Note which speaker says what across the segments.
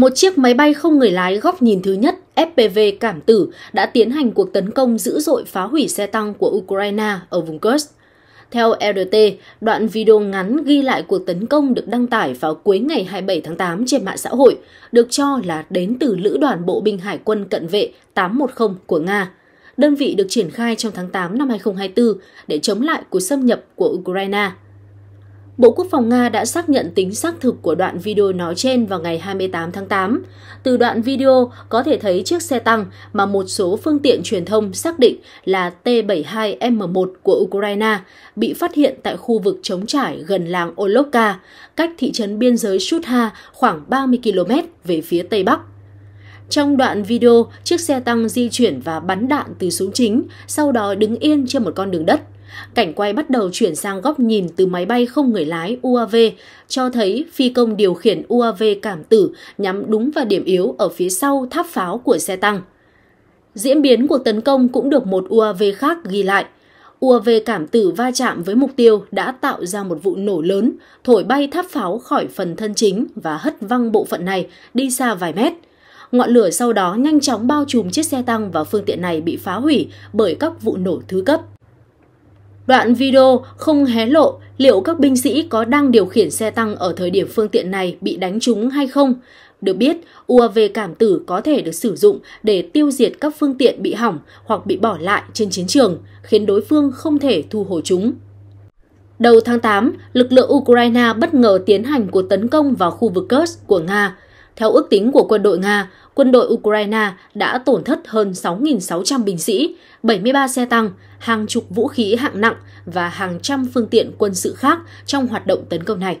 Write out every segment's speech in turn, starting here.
Speaker 1: Một chiếc máy bay không người lái góc nhìn thứ nhất FPV cảm tử đã tiến hành cuộc tấn công dữ dội phá hủy xe tăng của Ukraine ở vùng Kursk. Theo RT, đoạn video ngắn ghi lại cuộc tấn công được đăng tải vào cuối ngày 27 tháng 8 trên mạng xã hội, được cho là đến từ Lữ đoàn Bộ binh Hải quân cận vệ 810 của Nga. Đơn vị được triển khai trong tháng 8 năm 2024 để chống lại cuộc xâm nhập của Ukraine. Bộ Quốc phòng Nga đã xác nhận tính xác thực của đoạn video nói trên vào ngày 28 tháng 8. Từ đoạn video có thể thấy chiếc xe tăng mà một số phương tiện truyền thông xác định là T-72M1 của Ukraine bị phát hiện tại khu vực chống trải gần làng Olovka, cách thị trấn biên giới Shutha khoảng 30 km về phía tây bắc. Trong đoạn video, chiếc xe tăng di chuyển và bắn đạn từ súng chính, sau đó đứng yên trên một con đường đất – Cảnh quay bắt đầu chuyển sang góc nhìn từ máy bay không người lái UAV, cho thấy phi công điều khiển UAV cảm tử nhắm đúng vào điểm yếu ở phía sau tháp pháo của xe tăng. Diễn biến cuộc tấn công cũng được một UAV khác ghi lại. UAV cảm tử va chạm với mục tiêu đã tạo ra một vụ nổ lớn, thổi bay tháp pháo khỏi phần thân chính và hất văng bộ phận này đi xa vài mét. Ngọn lửa sau đó nhanh chóng bao trùm chiếc xe tăng và phương tiện này bị phá hủy bởi các vụ nổ thứ cấp. Đoạn video không hé lộ liệu các binh sĩ có đang điều khiển xe tăng ở thời điểm phương tiện này bị đánh trúng hay không. Được biết, UAV cảm tử có thể được sử dụng để tiêu diệt các phương tiện bị hỏng hoặc bị bỏ lại trên chiến trường, khiến đối phương không thể thu hồi chúng. Đầu tháng 8, lực lượng Ukraine bất ngờ tiến hành cuộc tấn công vào khu vực Kursk của Nga. Theo ước tính của quân đội Nga, quân đội Ukraine đã tổn thất hơn 6.600 binh sĩ, 73 xe tăng, hàng chục vũ khí hạng nặng và hàng trăm phương tiện quân sự khác trong hoạt động tấn công này.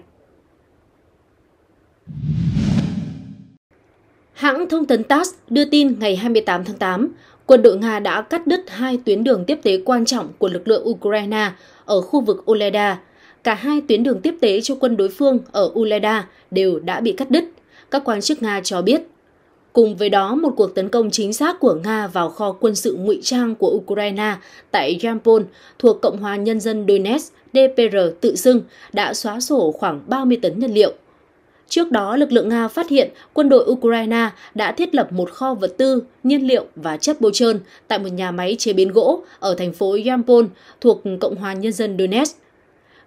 Speaker 1: Hãng thông tấn TASS đưa tin ngày 28 tháng 8, quân đội Nga đã cắt đứt hai tuyến đường tiếp tế quan trọng của lực lượng Ukraine ở khu vực Oleda. Cả hai tuyến đường tiếp tế cho quân đối phương ở Oleda đều đã bị cắt đứt, các quan chức Nga cho biết. Cùng với đó, một cuộc tấn công chính xác của Nga vào kho quân sự ngụy trang của Ukraine tại Yampol thuộc Cộng hòa Nhân dân Donetsk DPR tự xưng đã xóa sổ khoảng 30 tấn nhân liệu. Trước đó, lực lượng Nga phát hiện quân đội Ukraine đã thiết lập một kho vật tư, nhiên liệu và chất bôi trơn tại một nhà máy chế biến gỗ ở thành phố Yampol thuộc Cộng hòa Nhân dân Donetsk.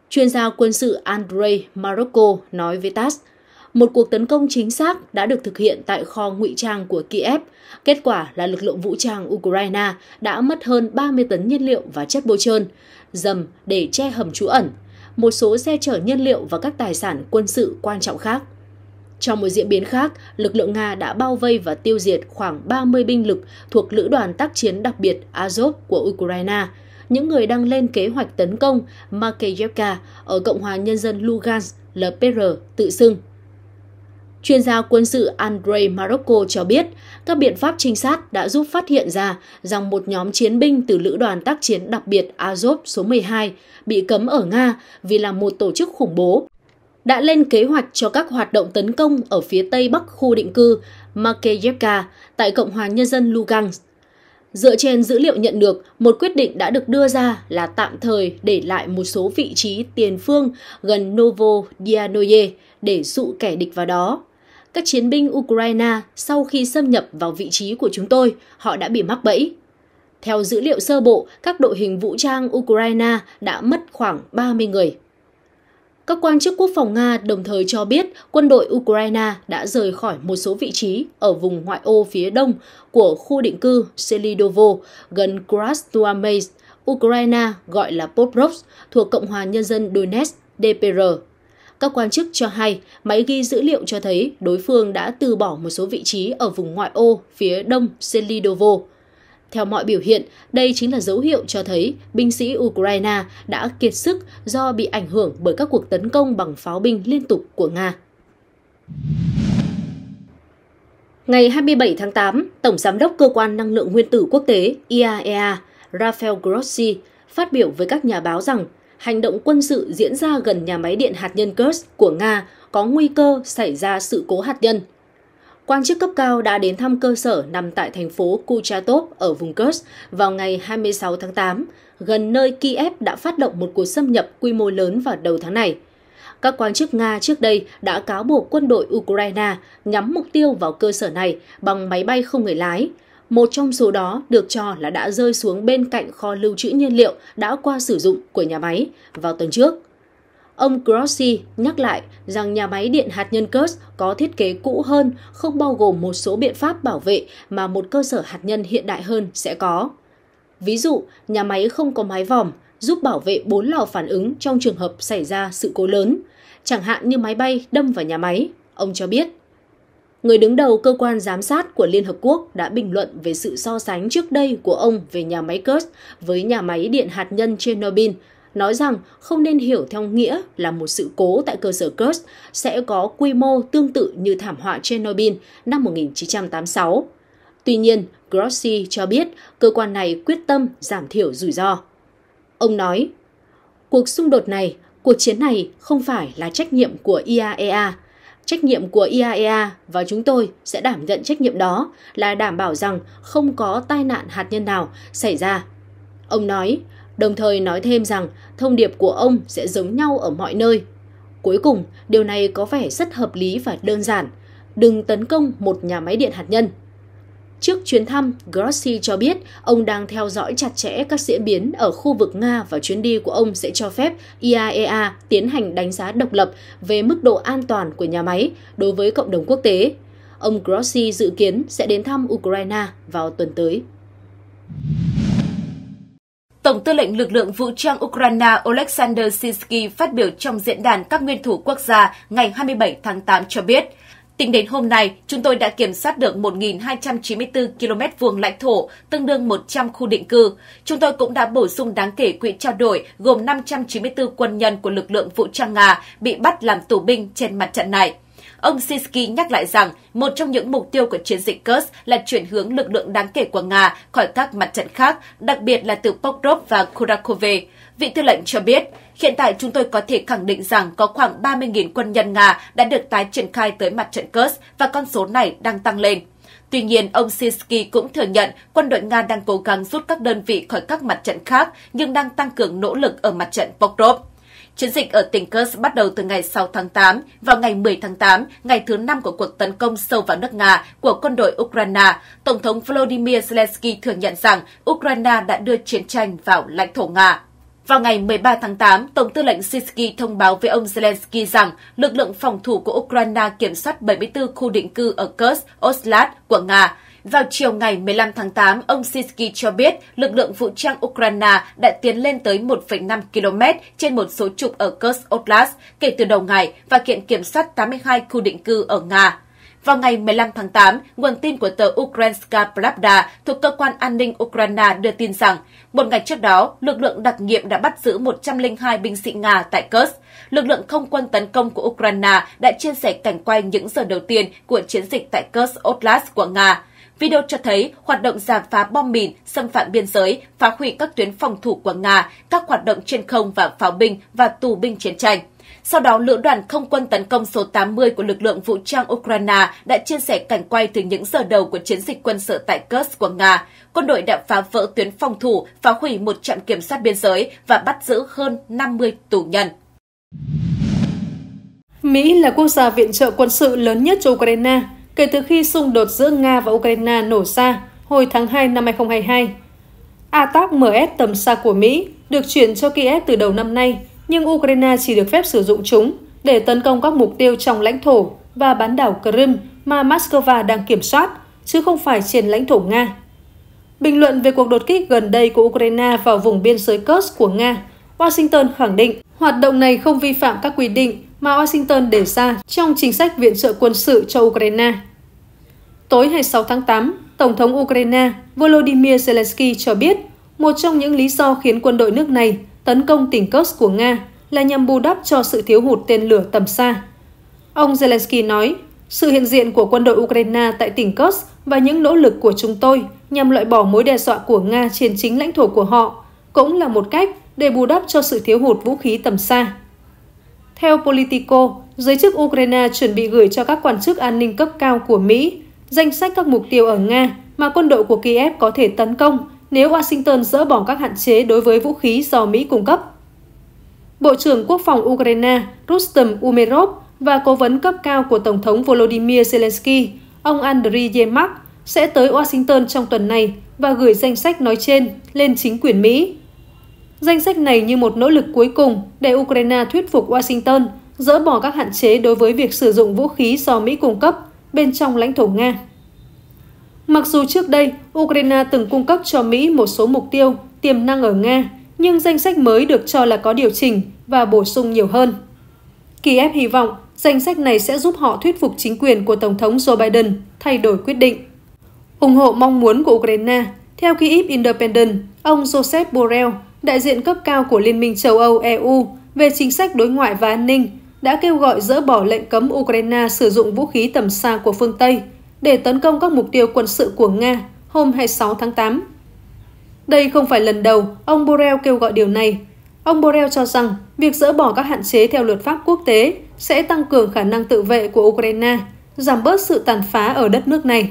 Speaker 1: Chuyên gia quân sự Andrei Maroko nói với TASS – một cuộc tấn công chính xác đã được thực hiện tại kho ngụy trang của Kiev. Kết quả là lực lượng vũ trang Ukraine đã mất hơn 30 tấn nhiên liệu và chất bôi trơn, dầm để che hầm trú ẩn, một số xe chở nhiên liệu và các tài sản quân sự quan trọng khác. Trong một diễn biến khác, lực lượng Nga đã bao vây và tiêu diệt khoảng 30 binh lực thuộc Lữ đoàn tác chiến đặc biệt Azov của Ukraine, những người đang lên kế hoạch tấn công Makeyevka ở Cộng hòa Nhân dân Lugansk LPR tự xưng. Chuyên gia quân sự Andre Marocco cho biết, các biện pháp trinh sát đã giúp phát hiện ra rằng một nhóm chiến binh từ lữ đoàn tác chiến đặc biệt Azov số 12 bị cấm ở Nga vì là một tổ chức khủng bố đã lên kế hoạch cho các hoạt động tấn công ở phía tây bắc khu định cư Makeyevka tại Cộng hòa Nhân dân Lugansk. Dựa trên dữ liệu nhận được, một quyết định đã được đưa ra là tạm thời để lại một số vị trí tiền phương gần Novo Dianoye để dụ kẻ địch vào đó. Các chiến binh Ukraine sau khi xâm nhập vào vị trí của chúng tôi, họ đã bị mắc bẫy. Theo dữ liệu sơ bộ, các đội hình vũ trang Ukraine đã mất khoảng 30 người. Các quan chức quốc phòng Nga đồng thời cho biết quân đội Ukraine đã rời khỏi một số vị trí ở vùng ngoại ô phía đông của khu định cư Selidovo gần Krasnoarmeysk, Ukraine gọi là Poprovsk thuộc Cộng hòa Nhân dân Donetsk, DPR. Các quan chức cho hay máy ghi dữ liệu cho thấy đối phương đã từ bỏ một số vị trí ở vùng ngoại ô phía đông Selidovo. Theo mọi biểu hiện, đây chính là dấu hiệu cho thấy binh sĩ Ukraine đã kiệt sức do bị ảnh hưởng bởi các cuộc tấn công bằng pháo binh liên tục của Nga. Ngày 27 tháng 8, Tổng Giám đốc Cơ quan Năng lượng Nguyên tử Quốc tế IAEA e Rafael Grossi phát biểu với các nhà báo rằng hành động quân sự diễn ra gần nhà máy điện hạt nhân Kursk của Nga có nguy cơ xảy ra sự cố hạt nhân. Quan chức cấp cao đã đến thăm cơ sở nằm tại thành phố Kuchatov ở vùng Kursk vào ngày 26 tháng 8, gần nơi Kiev đã phát động một cuộc xâm nhập quy mô lớn vào đầu tháng này. Các quan chức Nga trước đây đã cáo buộc quân đội Ukraine nhắm mục tiêu vào cơ sở này bằng máy bay không người lái, một trong số đó được cho là đã rơi xuống bên cạnh kho lưu trữ nhiên liệu đã qua sử dụng của nhà máy vào tuần trước. Ông Grossi nhắc lại rằng nhà máy điện hạt nhân Kurs có thiết kế cũ hơn, không bao gồm một số biện pháp bảo vệ mà một cơ sở hạt nhân hiện đại hơn sẽ có. Ví dụ, nhà máy không có mái vòm, giúp bảo vệ bốn lò phản ứng trong trường hợp xảy ra sự cố lớn, chẳng hạn như máy bay đâm vào nhà máy, ông cho biết người đứng đầu cơ quan giám sát của Liên Hợp Quốc đã bình luận về sự so sánh trước đây của ông về nhà máy Kursk với nhà máy điện hạt nhân Chernobyl, nói rằng không nên hiểu theo nghĩa là một sự cố tại cơ sở Kursk sẽ có quy mô tương tự như thảm họa Chernobyl năm 1986. Tuy nhiên, Grossi cho biết cơ quan này quyết tâm giảm thiểu rủi ro. Ông nói, cuộc xung đột này, cuộc chiến này không phải là trách nhiệm của IAEA e Trách nhiệm của IAEA e và chúng tôi sẽ đảm nhận trách nhiệm đó là đảm bảo rằng không có tai nạn hạt nhân nào xảy ra. Ông nói, đồng thời nói thêm rằng thông điệp của ông sẽ giống nhau ở mọi nơi. Cuối cùng, điều này có vẻ rất hợp lý và đơn giản. Đừng tấn công một nhà máy điện hạt nhân – Trước chuyến thăm, Grossi cho biết ông đang theo dõi chặt chẽ các diễn biến ở khu vực Nga và chuyến đi của ông sẽ cho phép IAEA e tiến hành đánh giá độc lập về mức độ an toàn của nhà máy đối với cộng đồng quốc tế. Ông Grossi dự kiến sẽ đến thăm Ukraine vào tuần tới. Tổng tư lệnh lực lượng vũ trang Ukraine Oleksandr Sisky phát
Speaker 2: biểu trong diễn đàn các nguyên thủ quốc gia ngày 27 tháng 8 cho biết, Tính đến hôm nay, chúng tôi đã kiểm soát được 1.294 km vuông lãnh thổ, tương đương 100 khu định cư. Chúng tôi cũng đã bổ sung đáng kể quỹ trao đổi gồm 594 quân nhân của lực lượng vũ trang Nga bị bắt làm tù binh trên mặt trận này. Ông Siski nhắc lại rằng một trong những mục tiêu của chiến dịch Kursk là chuyển hướng lực lượng đáng kể của Nga khỏi các mặt trận khác, đặc biệt là từ Pokrov và Kurakove. Vị tư lệnh cho biết, hiện tại chúng tôi có thể khẳng định rằng có khoảng 30.000 quân nhân Nga đã được tái triển khai tới mặt trận Kursk và con số này đang tăng lên. Tuy nhiên, ông Sinsky cũng thừa nhận quân đội Nga đang cố gắng rút các đơn vị khỏi các mặt trận khác nhưng đang tăng cường nỗ lực ở mặt trận Pokrov. Chiến dịch ở tỉnh Kursk bắt đầu từ ngày 6 tháng 8 vào ngày 10 tháng 8, ngày thứ năm của cuộc tấn công sâu vào nước Nga của quân đội Ukraine. Tổng thống Volodymyr Zelensky thừa nhận rằng Ukraine đã đưa chiến tranh vào lãnh thổ Nga. Vào ngày 13 tháng 8, Tổng tư lệnh Sisky thông báo với ông Zelensky rằng lực lượng phòng thủ của Ukraine kiểm soát 74 khu định cư ở Kursk, Oslad của Nga. Vào chiều ngày 15 tháng 8, ông Sisky cho biết lực lượng vũ trang Ukraine đã tiến lên tới 1,5 km trên một số trục ở Kursk Oblast kể từ đầu ngày và hiện kiểm soát 82 khu định cư ở Nga. Vào ngày 15 tháng 8, nguồn tin của tờ Ukrainska Pravda thuộc cơ quan an ninh Ukraine đưa tin rằng, một ngày trước đó, lực lượng đặc nhiệm đã bắt giữ 102 binh sĩ Nga tại Kursk. Lực lượng không quân tấn công của Ukraine đã chia sẻ cảnh quay những giờ đầu tiên của chiến dịch tại Kursk Oblast của Nga. Video cho thấy hoạt động giả phá bom mìn, xâm phạm biên giới, phá hủy các tuyến phòng thủ của Nga, các hoạt động trên không và pháo binh và tù binh chiến tranh. Sau đó, lữ đoàn không quân tấn công số 80 của lực lượng vũ trang Ukraine đã chia sẻ cảnh quay từ những giờ đầu của chiến dịch quân sự tại Kursk của Nga. Quân đội đã phá vỡ tuyến phòng thủ, phá hủy một trạm kiểm soát biên giới và bắt giữ hơn 50 tù nhân.
Speaker 3: Mỹ là quốc gia viện trợ quân sự lớn nhất cho Ukraine kể từ khi xung đột giữa Nga và Ukraine nổ ra hồi tháng 2 năm 2022. ATAC-MS tầm xa của Mỹ được chuyển cho Kiev từ đầu năm nay – nhưng Ukraine chỉ được phép sử dụng chúng để tấn công các mục tiêu trong lãnh thổ và bán đảo Crimea mà Moscow đang kiểm soát, chứ không phải trên lãnh thổ Nga. Bình luận về cuộc đột kích gần đây của Ukraine vào vùng biên giới Kursk của Nga, Washington khẳng định hoạt động này không vi phạm các quy định mà Washington đề ra trong chính sách viện trợ quân sự cho Ukraine. Tối 26 tháng 8, Tổng thống Ukraine Volodymyr Zelensky cho biết một trong những lý do khiến quân đội nước này tấn công tỉnh Kursk của Nga là nhằm bù đắp cho sự thiếu hụt tên lửa tầm xa. Ông Zelensky nói, sự hiện diện của quân đội Ukraine tại tỉnh Kursk và những nỗ lực của chúng tôi nhằm loại bỏ mối đe dọa của Nga trên chính lãnh thổ của họ cũng là một cách để bù đắp cho sự thiếu hụt vũ khí tầm xa. Theo Politico, giới chức Ukraine chuẩn bị gửi cho các quan chức an ninh cấp cao của Mỹ danh sách các mục tiêu ở Nga mà quân đội của Kiev có thể tấn công nếu Washington dỡ bỏ các hạn chế đối với vũ khí do Mỹ cung cấp. Bộ trưởng Quốc phòng Ukraine Rustem Umerov và cố vấn cấp cao của Tổng thống Volodymyr Zelensky, ông Andriy Yemak, sẽ tới Washington trong tuần này và gửi danh sách nói trên lên chính quyền Mỹ. Danh sách này như một nỗ lực cuối cùng để Ukraine thuyết phục Washington dỡ bỏ các hạn chế đối với việc sử dụng vũ khí do Mỹ cung cấp bên trong lãnh thổ Nga. Mặc dù trước đây, Ukraine từng cung cấp cho Mỹ một số mục tiêu, tiềm năng ở Nga, nhưng danh sách mới được cho là có điều chỉnh và bổ sung nhiều hơn. Kiev hy vọng danh sách này sẽ giúp họ thuyết phục chính quyền của Tổng thống Joe Biden thay đổi quyết định. ủng hộ mong muốn của Ukraine, theo Kyiv Independent, ông Joseph Borrell, đại diện cấp cao của Liên minh châu Âu EU về chính sách đối ngoại và an ninh, đã kêu gọi dỡ bỏ lệnh cấm Ukraine sử dụng vũ khí tầm xa của phương Tây – để tấn công các mục tiêu quân sự của Nga hôm 26 tháng 8. Đây không phải lần đầu ông Borrell kêu gọi điều này. Ông Borrell cho rằng việc dỡ bỏ các hạn chế theo luật pháp quốc tế sẽ tăng cường khả năng tự vệ của Ukraine, giảm bớt sự tàn phá ở đất nước này.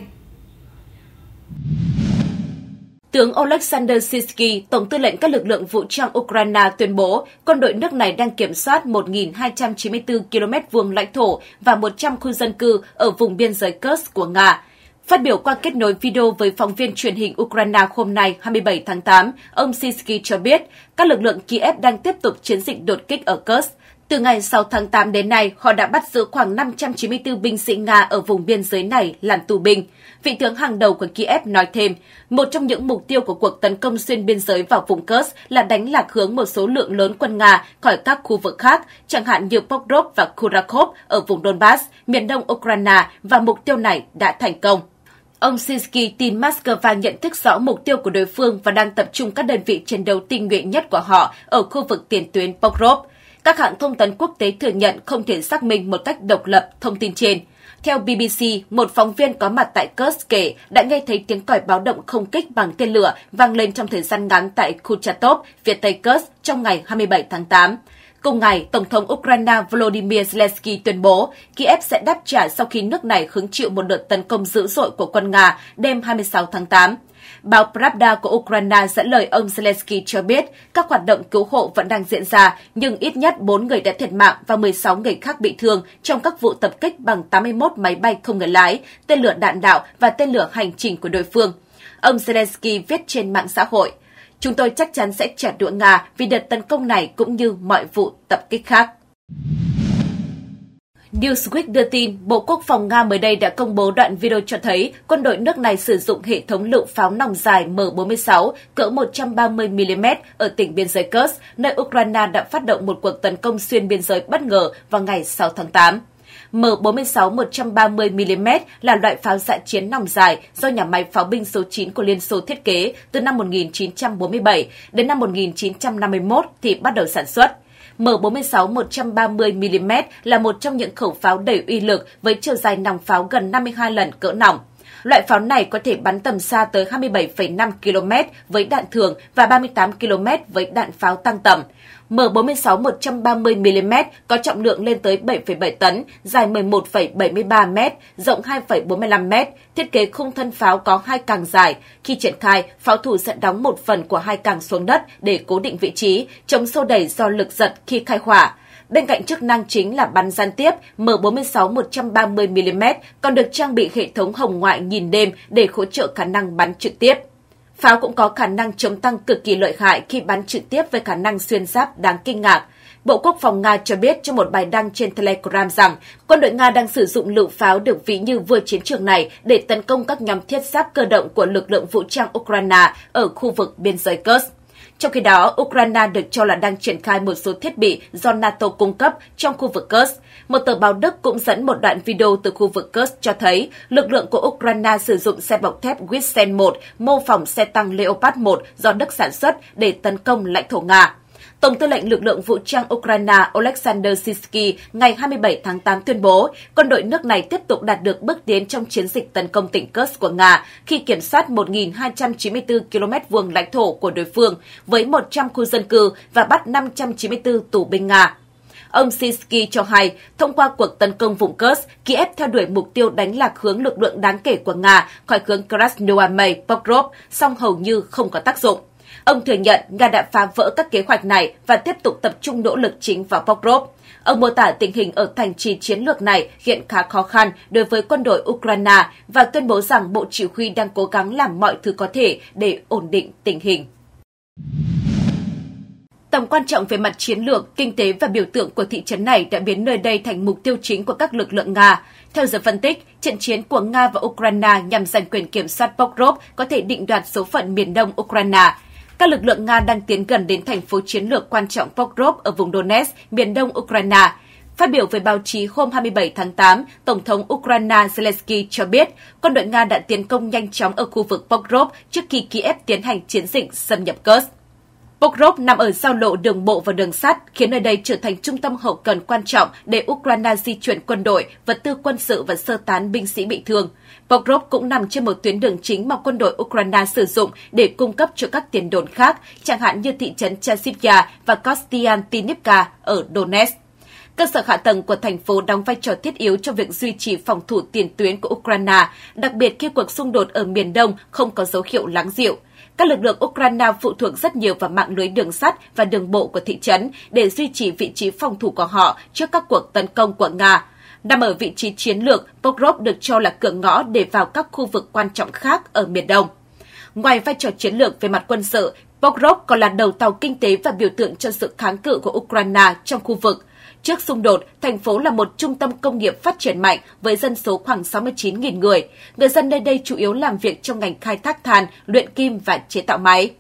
Speaker 2: Tướng Oleksandr Sisky, Tổng tư lệnh các lực lượng vũ trang Ukraine tuyên bố quân đội nước này đang kiểm soát 1.294 km vuông lãnh thổ và 100 khu dân cư ở vùng biên giới Kursk của Nga. Phát biểu qua kết nối video với phóng viên truyền hình Ukraine hôm nay 27 tháng 8, ông Sisky cho biết các lực lượng Kiev đang tiếp tục chiến dịch đột kích ở Kursk. Từ ngày 6 tháng 8 đến nay, họ đã bắt giữ khoảng 594 binh sĩ Nga ở vùng biên giới này làm tù binh. Vị tướng hàng đầu của Kiev nói thêm, một trong những mục tiêu của cuộc tấn công xuyên biên giới vào vùng Kursk là đánh lạc hướng một số lượng lớn quân Nga khỏi các khu vực khác, chẳng hạn như Pokrov và Kurakov ở vùng Donbass, miền đông Ukraine và mục tiêu này đã thành công. Ông Sinsky tin Moscow nhận thức rõ mục tiêu của đối phương và đang tập trung các đơn vị chiến đấu tinh nhuệ nhất của họ ở khu vực tiền tuyến Pokrov. Các hãng thông tấn quốc tế thừa nhận không thể xác minh một cách độc lập thông tin trên. Theo BBC, một phóng viên có mặt tại Kursk kể đã nghe thấy tiếng còi báo động không kích bằng tên lửa vang lên trong thời gian ngắn tại Kuchatov, phía Tây Kursk trong ngày 27 tháng 8. Cùng ngày, Tổng thống Ukraine Volodymyr Zelensky tuyên bố Kiev sẽ đáp trả sau khi nước này hứng chịu một đợt tấn công dữ dội của quân Nga đêm 26 tháng 8. Báo Pravda của Ukraine dẫn lời ông Zelensky cho biết các hoạt động cứu hộ vẫn đang diễn ra, nhưng ít nhất 4 người đã thiệt mạng và 16 người khác bị thương trong các vụ tập kích bằng 81 máy bay không người lái, tên lửa đạn đạo và tên lửa hành trình của đối phương. Ông Zelensky viết trên mạng xã hội, Chúng tôi chắc chắn sẽ trả đũa Nga vì đợt tấn công này cũng như mọi vụ tập kích khác. Newsweek đưa tin, Bộ Quốc phòng Nga mới đây đã công bố đoạn video cho thấy quân đội nước này sử dụng hệ thống lựu pháo nòng dài M46 cỡ 130mm ở tỉnh biên giới Kursk, nơi Ukraine đã phát động một cuộc tấn công xuyên biên giới bất ngờ vào ngày 6 tháng 8. M46 130mm là loại pháo dạ chiến nòng dài do nhà máy pháo binh số 9 của Liên Xô thiết kế từ năm 1947 đến năm 1951 thì bắt đầu sản xuất. M46-130mm là một trong những khẩu pháo đầy uy lực với chiều dài nòng pháo gần 52 lần cỡ nòng. Loại pháo này có thể bắn tầm xa tới 27,5 km với đạn thường và 38 km với đạn pháo tăng tầm. M46 130mm có trọng lượng lên tới 7,7 tấn, dài 11,73m, rộng 2,45m, thiết kế khung thân pháo có hai càng dài. Khi triển khai, pháo thủ sẽ đóng một phần của hai càng xuống đất để cố định vị trí, chống sâu đẩy do lực giật khi khai hỏa. Bên cạnh chức năng chính là bắn gián tiếp M46 130mm còn được trang bị hệ thống hồng ngoại nhìn đêm để hỗ trợ khả năng bắn trực tiếp. Pháo cũng có khả năng chống tăng cực kỳ lợi hại khi bắn trực tiếp với khả năng xuyên giáp đáng kinh ngạc. Bộ Quốc phòng Nga cho biết trong một bài đăng trên Telegram rằng quân đội Nga đang sử dụng lựu pháo được ví như vua chiến trường này để tấn công các nhóm thiết giáp cơ động của lực lượng vũ trang Ukraine ở khu vực biên giới Kursk. Trong khi đó, Ukraine được cho là đang triển khai một số thiết bị do NATO cung cấp trong khu vực Kursk. Một tờ báo Đức cũng dẫn một đoạn video từ khu vực Kursk cho thấy lực lượng của Ukraine sử dụng xe bọc thép Wissen 1 mô phỏng xe tăng Leopard 1 do Đức sản xuất để tấn công lãnh thổ Nga. Tổng tư lệnh lực lượng vũ trang Ukraine Oleksandr Sisky ngày 27 tháng 8 tuyên bố quân đội nước này tiếp tục đạt được bước tiến trong chiến dịch tấn công tỉnh Kursk của Nga khi kiểm soát 1.294 km vuông lãnh thổ của đối phương với 100 khu dân cư và bắt 594 tù binh Nga. Ông Sisky cho hay, thông qua cuộc tấn công vùng Kursk, Kiev theo đuổi mục tiêu đánh lạc hướng lực lượng đáng kể của Nga khỏi hướng Krasnoarmey Pokrov, song hầu như không có tác dụng. Ông thừa nhận Nga đã phá vỡ các kế hoạch này và tiếp tục tập trung nỗ lực chính vào Pokrov. Ông mô tả tình hình ở thành trì chiến lược này hiện khá khó khăn đối với quân đội Ukraine và tuyên bố rằng Bộ Chỉ huy đang cố gắng làm mọi thứ có thể để ổn định tình hình. Tầm quan trọng về mặt chiến lược, kinh tế và biểu tượng của thị trấn này đã biến nơi đây thành mục tiêu chính của các lực lượng Nga. Theo giờ phân tích, trận chiến của Nga và Ukraine nhằm giành quyền kiểm soát Pokrov có thể định đoạt số phận miền đông Ukraine các lực lượng Nga đang tiến gần đến thành phố chiến lược quan trọng Pokrov ở vùng Donetsk, miền đông Ukraine. Phát biểu với báo chí hôm 27 tháng 8, Tổng thống Ukraine Zelensky cho biết quân đội Nga đã tiến công nhanh chóng ở khu vực Pokrov trước khi Kiev tiến hành chiến dịch xâm nhập Kursk. Pokrov nằm ở giao lộ đường bộ và đường sắt, khiến nơi đây trở thành trung tâm hậu cần quan trọng để Ukraine di chuyển quân đội, vật tư quân sự và sơ tán binh sĩ bị thương. Pokrov cũng nằm trên một tuyến đường chính mà quân đội Ukraine sử dụng để cung cấp cho các tiền đồn khác, chẳng hạn như thị trấn Chasivya và Kostiantinivka ở Donetsk. Cơ sở hạ tầng của thành phố đóng vai trò thiết yếu cho việc duy trì phòng thủ tiền tuyến của Ukraine, đặc biệt khi cuộc xung đột ở miền Đông không có dấu hiệu lắng dịu. Các lực lượng Ukraine phụ thuộc rất nhiều vào mạng lưới đường sắt và đường bộ của thị trấn để duy trì vị trí phòng thủ của họ trước các cuộc tấn công của Nga. Nằm ở vị trí chiến lược, Pokrov được cho là cửa ngõ để vào các khu vực quan trọng khác ở miền Đông. Ngoài vai trò chiến lược về mặt quân sự, Pokrov còn là đầu tàu kinh tế và biểu tượng cho sự kháng cự của Ukraine trong khu vực – Trước xung đột, thành phố là một trung tâm công nghiệp phát triển mạnh với dân số khoảng 69.000 người. Người dân nơi đây chủ yếu làm việc trong ngành khai thác than, luyện kim và chế tạo máy.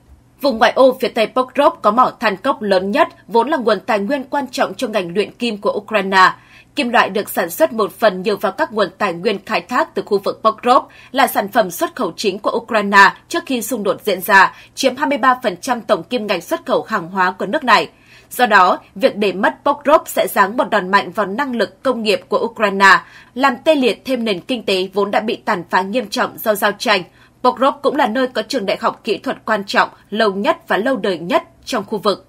Speaker 2: Vùng ngoại ô phía tây Pokrov có mỏ than cốc lớn nhất, vốn là nguồn tài nguyên quan trọng cho ngành luyện kim của Ukraine. Kim loại được sản xuất một phần nhờ vào các nguồn tài nguyên khai thác từ khu vực Pokrov là sản phẩm xuất khẩu chính của Ukraine trước khi xung đột diễn ra, chiếm 23% tổng kim ngạch xuất khẩu hàng hóa của nước này. Do đó, việc để mất Pokrov sẽ giáng một đòn mạnh vào năng lực công nghiệp của Ukraine, làm tê liệt thêm nền kinh tế vốn đã bị tàn phá nghiêm trọng do giao tranh. Pokrov cũng là nơi có trường đại học kỹ thuật quan trọng, lâu nhất và lâu đời nhất trong khu vực.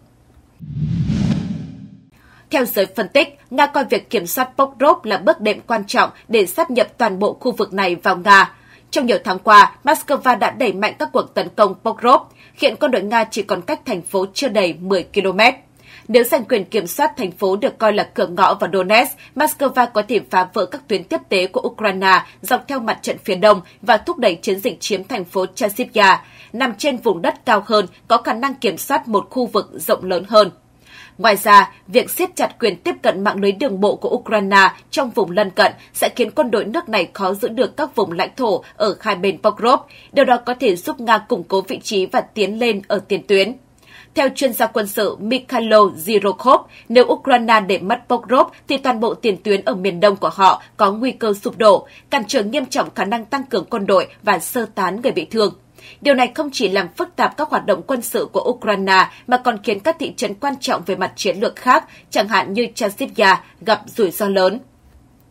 Speaker 2: Theo giới phân tích, Nga coi việc kiểm soát Pokrov là bước đệm quan trọng để sắp nhập toàn bộ khu vực này vào Nga. Trong nhiều tháng qua, Moscow đã đẩy mạnh các cuộc tấn công Pokrov, hiện quân đội Nga chỉ còn cách thành phố chưa đầy 10 km. Nếu giành quyền kiểm soát thành phố được coi là cửa ngõ vào Donetsk, Moscow có thể phá vỡ các tuyến tiếp tế của Ukraine dọc theo mặt trận phía đông và thúc đẩy chiến dịch chiếm thành phố Chasiv-Yar, nằm trên vùng đất cao hơn, có khả năng kiểm soát một khu vực rộng lớn hơn. Ngoài ra, việc siết chặt quyền tiếp cận mạng lưới đường bộ của Ukraine trong vùng lân cận sẽ khiến quân đội nước này khó giữ được các vùng lãnh thổ ở hai bên Pokrov. Điều đó có thể giúp Nga củng cố vị trí và tiến lên ở tiền tuyến. Theo chuyên gia quân sự Mikhailo Zirokov, nếu Ukraine để mất Pokrov thì toàn bộ tiền tuyến ở miền đông của họ có nguy cơ sụp đổ, cản trở nghiêm trọng khả năng tăng cường quân đội và sơ tán người bị thương. Điều này không chỉ làm phức tạp các hoạt động quân sự của Ukraine mà còn khiến các thị trấn quan trọng về mặt chiến lược khác, chẳng hạn như Chasiv-Ya, gặp rủi ro lớn.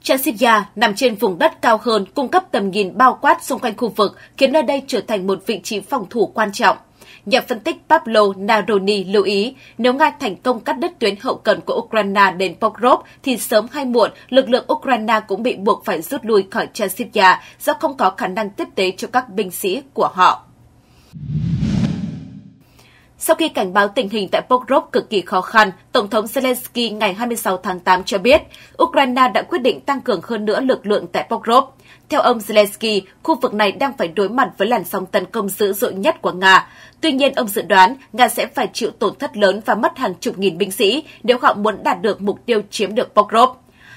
Speaker 2: Chasiv-Ya nằm trên vùng đất cao hơn, cung cấp tầm nhìn bao quát xung quanh khu vực, khiến nơi đây trở thành một vị trí phòng thủ quan trọng. Nhà phân tích Pablo Naroni lưu ý, nếu Nga thành công cắt đứt tuyến hậu cần của Ukraine đến Pokrov thì sớm hay muộn, lực lượng Ukraine cũng bị buộc phải rút lui khỏi Chechnya do không có khả năng tiếp tế cho các binh sĩ của họ. Sau khi cảnh báo tình hình tại Pokrov cực kỳ khó khăn, Tổng thống Zelensky ngày 26 tháng 8 cho biết Ukraine đã quyết định tăng cường hơn nữa lực lượng tại Pokrov. Theo ông Zelensky, khu vực này đang phải đối mặt với làn sóng tấn công dữ dội nhất của Nga. Tuy nhiên, ông dự đoán Nga sẽ phải chịu tổn thất lớn và mất hàng chục nghìn binh sĩ nếu họ muốn đạt được mục tiêu chiếm được Pokrov.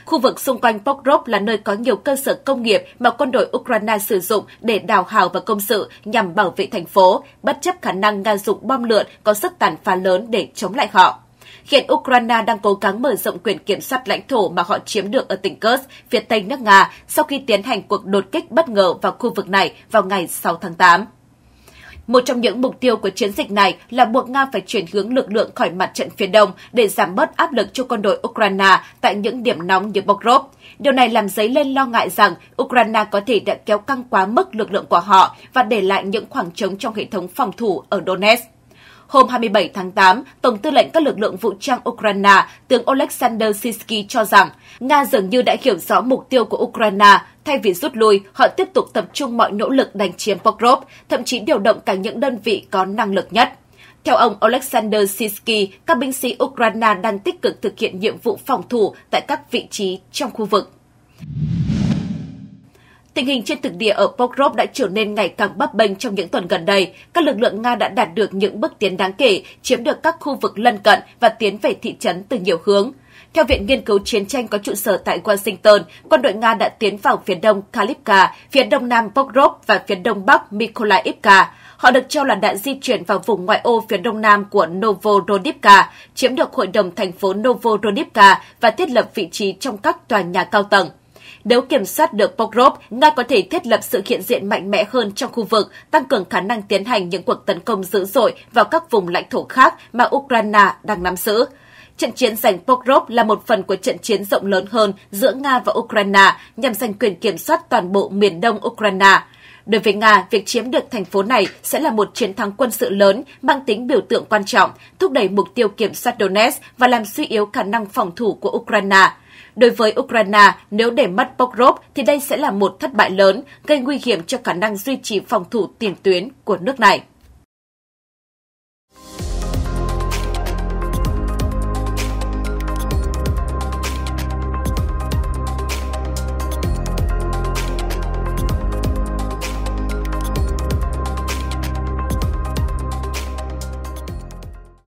Speaker 2: Khu vực xung quanh Pokrov là nơi có nhiều cơ sở công nghiệp mà quân đội Ukraine sử dụng để đào hào và công sự nhằm bảo vệ thành phố, bất chấp khả năng Nga dùng bom lượn có sức tàn phá lớn để chống lại họ hiện Ukraine đang cố gắng mở rộng quyền kiểm soát lãnh thổ mà họ chiếm được ở tỉnh Kursk, phía tây nước Nga, sau khi tiến hành cuộc đột kích bất ngờ vào khu vực này vào ngày 6 tháng 8. Một trong những mục tiêu của chiến dịch này là buộc Nga phải chuyển hướng lực lượng khỏi mặt trận phía đông để giảm bớt áp lực cho quân đội Ukraine tại những điểm nóng như Bokrov. Điều này làm dấy lên lo ngại rằng Ukraine có thể đã kéo căng quá mức lực lượng của họ và để lại những khoảng trống trong hệ thống phòng thủ ở Donetsk. Hôm 27 tháng 8, Tổng tư lệnh các lực lượng vũ trang Ukraine, tướng Oleksandr Sisky cho rằng Nga dường như đã hiểu rõ mục tiêu của Ukraine. Thay vì rút lui, họ tiếp tục tập trung mọi nỗ lực đánh chiếm Pokrov, thậm chí điều động cả những đơn vị có năng lực nhất. Theo ông Oleksandr Sisky, các binh sĩ Ukraine đang tích cực thực hiện nhiệm vụ phòng thủ tại các vị trí trong khu vực. Tình hình trên thực địa ở Pokrov đã trở nên ngày càng bấp bênh trong những tuần gần đây. Các lực lượng Nga đã đạt được những bước tiến đáng kể, chiếm được các khu vực lân cận và tiến về thị trấn từ nhiều hướng. Theo Viện Nghiên cứu Chiến tranh có trụ sở tại Washington, quân đội Nga đã tiến vào phía đông Kalipka, phía đông nam Pokrov và phía đông bắc Mikolaivka. Họ được cho là đã di chuyển vào vùng ngoại ô phía đông nam của Novorodivka, chiếm được hội đồng thành phố Novorodivka và thiết lập vị trí trong các tòa nhà cao tầng. Nếu kiểm soát được Pokrov, Nga có thể thiết lập sự hiện diện mạnh mẽ hơn trong khu vực, tăng cường khả năng tiến hành những cuộc tấn công dữ dội vào các vùng lãnh thổ khác mà Ukraine đang nắm giữ. Trận chiến giành Pokrov là một phần của trận chiến rộng lớn hơn giữa Nga và Ukraine nhằm giành quyền kiểm soát toàn bộ miền đông Ukraine. Đối với Nga, việc chiếm được thành phố này sẽ là một chiến thắng quân sự lớn mang tính biểu tượng quan trọng, thúc đẩy mục tiêu kiểm soát Donetsk và làm suy yếu khả năng phòng thủ của Ukraine. Đối với Ukraine, nếu để mất Pokrov thì đây sẽ là một thất bại lớn, gây nguy hiểm cho khả năng duy trì phòng thủ tiền tuyến của nước này.